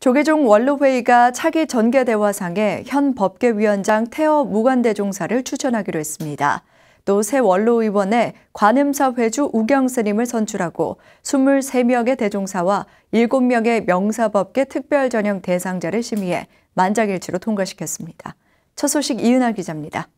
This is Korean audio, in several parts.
조계종 원로회의가 차기 전개대화상에 현 법계위원장 태어 무관대종사를 추천하기로 했습니다. 또 새 원로의원에 관음사 회주 우경스님을 선출하고 23명의 대종사와 7명의 명사법계 특별전형 대상자를 심의해 만장일치로 통과시켰습니다. 첫 소식 이은아 기자입니다.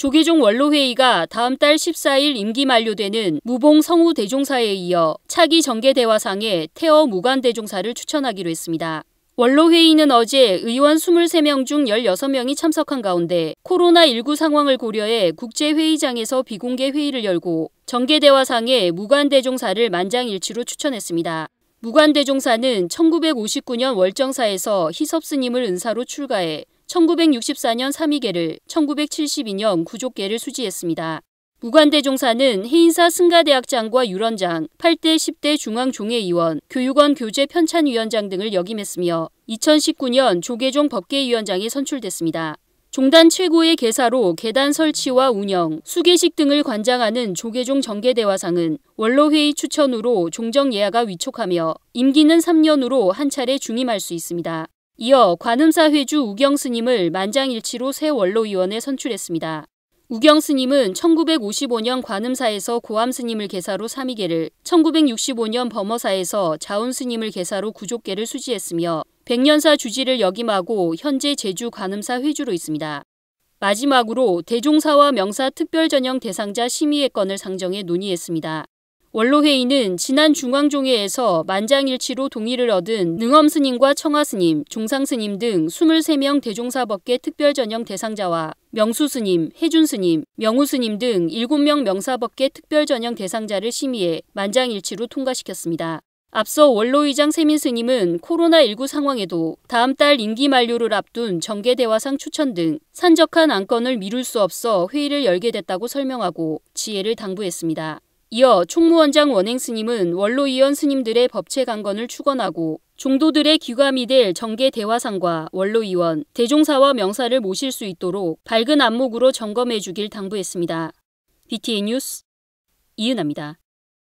조계종 원로회의가 다음 달 14일 임기 만료되는 무봉 성우 대종사에 이어 차기 정계대화상에 태어 무관 대종사를 추천하기로 했습니다. 원로회의는 어제 의원 23명 중 16명이 참석한 가운데 코로나19 상황을 고려해 국제회의장에서 비공개 회의를 열고 정계대화상에 무관대종사를 만장일치로 추천했습니다. 무관대종사는 1959년 월정사에서 희섭스님을 은사로 출가해 1964년 3위계를 1972년 9조계를 수지했습니다. 무관대종사는 해인사 승가대학장과 유런장, 8대 10대 중앙종회의원, 교육원 교재 편찬위원장 등을 역임했으며 2019년 조계종 법계위원장에 선출됐습니다. 종단 최고의 계사로 계단 설치와 운영, 수계식 등을 관장하는 조계종 정계대화상은 원로회의 추천으로 종정예하가 위촉하며 임기는 3년으로 한 차례 중임할 수 있습니다. 이어 관음사 회주 우경 스님을 만장일치로 새 원로위원에 선출했습니다. 우경 스님은 1955년 관음사에서 고암 스님을 계사로 3위계를, 1965년 범어사에서 자운 스님을 계사로 구족계를 수지했으며 백년사 주지를 역임하고 현재 제주 관음사 회주로 있습니다. 마지막으로 대종사와 명사 특별전형 대상자 심의의 건을 상정해 논의했습니다. 원로회의는 지난 중앙종회에서 만장일치로 동의를 얻은 능엄스님과 청하스님, 종상스님 등 23명 대종사법계 특별전형 대상자와 명수스님, 해준스님, 명우스님 등 7명 명사법계 특별전형 대상자를 심의해 만장일치로 통과시켰습니다. 앞서 원로의장 세민스님은 코로나19 상황에도 다음 달 임기 만료를 앞둔 정계대화상 추천 등 산적한 안건을 미룰 수 없어 회의를 열게 됐다고 설명하고 지혜를 당부했습니다. 이어 총무원장 원행 스님은 원로위원 스님들의 법체 강건을 추건하고 종도들의 귀감이 될 정계 대화상과 원로위원, 대종사와 명사를 모실 수 있도록 밝은 안목으로 점검해 주길 당부했습니다. BTN 뉴스 이은아입니다.